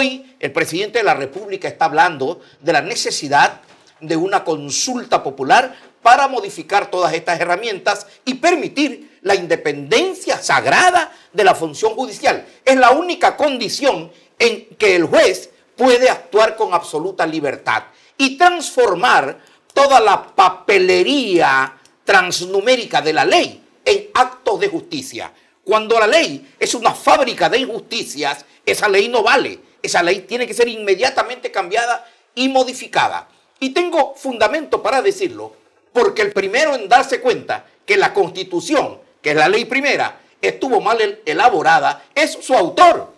Hoy el presidente de la República está hablando de la necesidad de una consulta popular para modificar todas estas herramientas y permitir la independencia sagrada de la función judicial. Es la única condición en que el juez puede actuar con absoluta libertad y transformar toda la papelería transnumérica de la ley en actos de justicia. Cuando la ley es una fábrica de injusticias, esa ley no vale. Esa ley tiene que ser inmediatamente cambiada y modificada. Y tengo fundamento para decirlo, porque el primero en darse cuenta que la constitución, que es la ley primera, estuvo mal elaborada, es su autor,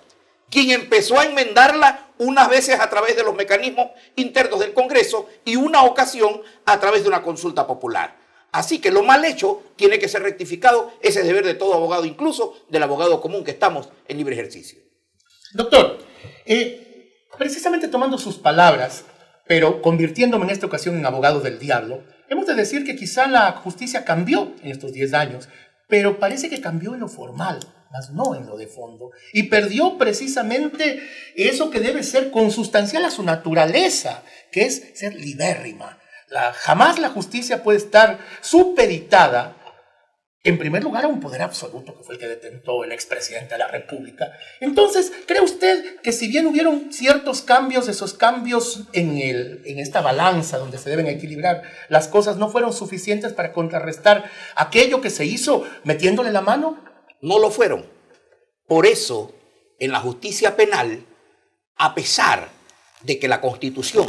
quien empezó a enmendarla unas veces a través de los mecanismos internos del Congreso y una ocasión a través de una consulta popular. Así que lo mal hecho tiene que ser rectificado, ese es deber de todo abogado, incluso del abogado común que estamos en libre ejercicio. Doctor, eh, precisamente tomando sus palabras, pero convirtiéndome en esta ocasión en abogado del diablo, hemos de decir que quizá la justicia cambió en estos 10 años, pero parece que cambió en lo formal, más no en lo de fondo, y perdió precisamente eso que debe ser consustancial a su naturaleza, que es ser libérrima. jamás la justicia puede estar supeditada en primer lugar, a un poder absoluto que fue el que detentó el expresidente de la República. Entonces, ¿cree usted que si bien hubieron ciertos cambios, esos cambios en, el, en esta balanza donde se deben equilibrar las cosas no fueron suficientes para contrarrestar aquello que se hizo metiéndole la mano? No lo fueron. Por eso, en la justicia penal, a pesar de que la Constitución,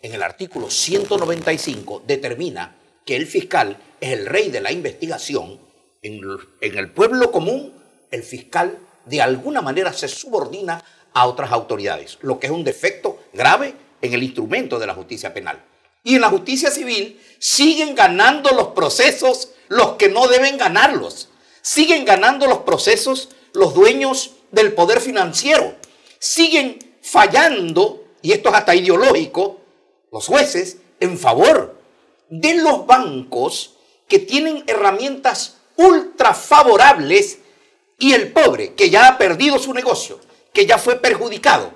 en el artículo 195, determina que el fiscal es el rey de la investigación, en, el pueblo común, el fiscal de alguna manera se subordina a otras autoridades, lo que es un defecto grave en el instrumento de la justicia penal. Y en la justicia civil siguen ganando los procesos los que no deben ganarlos. Siguen ganando los procesos los dueños del poder financiero. Siguen fallando, y esto es hasta ideológico, los jueces en favor de los bancos que tienen herramientas ultra favorables y el pobre que ya ha perdido su negocio, que ya fue perjudicado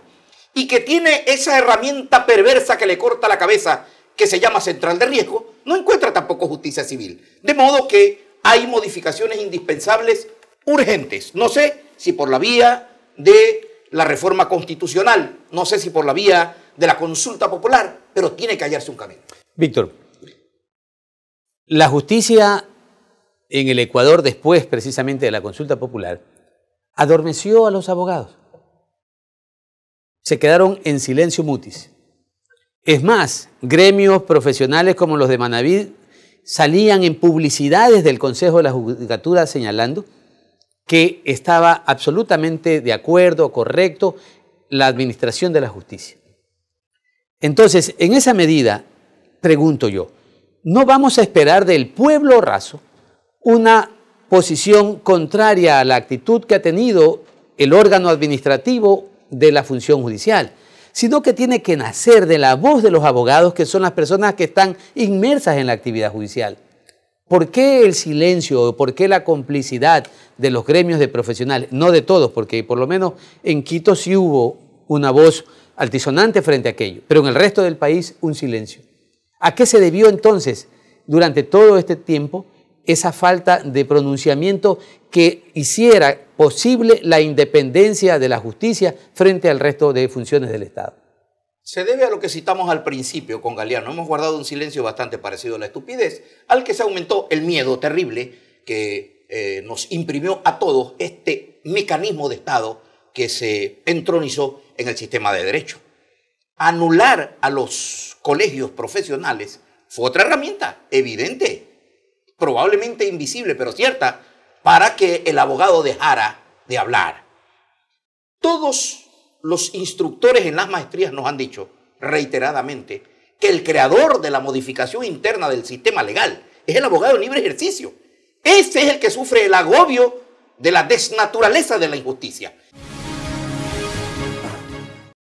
y que tiene esa herramienta perversa que le corta la cabeza que se llama central de riesgo, no encuentra tampoco justicia civil. De modo que hay modificaciones indispensables urgentes. No sé si por la vía de la reforma constitucional, no sé si por la vía de la consulta popular, pero tiene que hallarse un camino. Víctor, la justicia en el Ecuador después precisamente de la consulta popular, adormeció a los abogados. Se quedaron en silencio mutis. Es más, gremios profesionales como los de Manabí salían en publicidades del Consejo de la Judicatura señalando que estaba absolutamente de acuerdo, correcto, la administración de la justicia. Entonces, en esa medida, pregunto yo, ¿no vamos a esperar del pueblo raso una posición contraria a la actitud que ha tenido el órgano administrativo de la función judicial, sino que tiene que nacer de la voz de los abogados, que son las personas que están inmersas en la actividad judicial. ¿Por qué el silencio, o por qué la complicidad de los gremios de profesionales? No de todos, porque por lo menos en Quito sí hubo una voz altisonante frente a aquello, pero en el resto del país un silencio. ¿A qué se debió entonces durante todo este tiempo esa falta de pronunciamiento que hiciera posible la independencia de la justicia frente al resto de funciones del Estado. Se debe a lo que citamos al principio con Galeano. Hemos guardado un silencio bastante parecido a la estupidez, al que se aumentó el miedo terrible que eh, nos imprimió a todos este mecanismo de Estado que se entronizó en el sistema de derecho. Anular a los colegios profesionales fue otra herramienta evidente probablemente invisible, pero cierta, para que el abogado dejara de hablar. Todos los instructores en las maestrías nos han dicho reiteradamente que el creador de la modificación interna del sistema legal es el abogado en libre ejercicio. Ese es el que sufre el agobio de la desnaturaleza de la injusticia.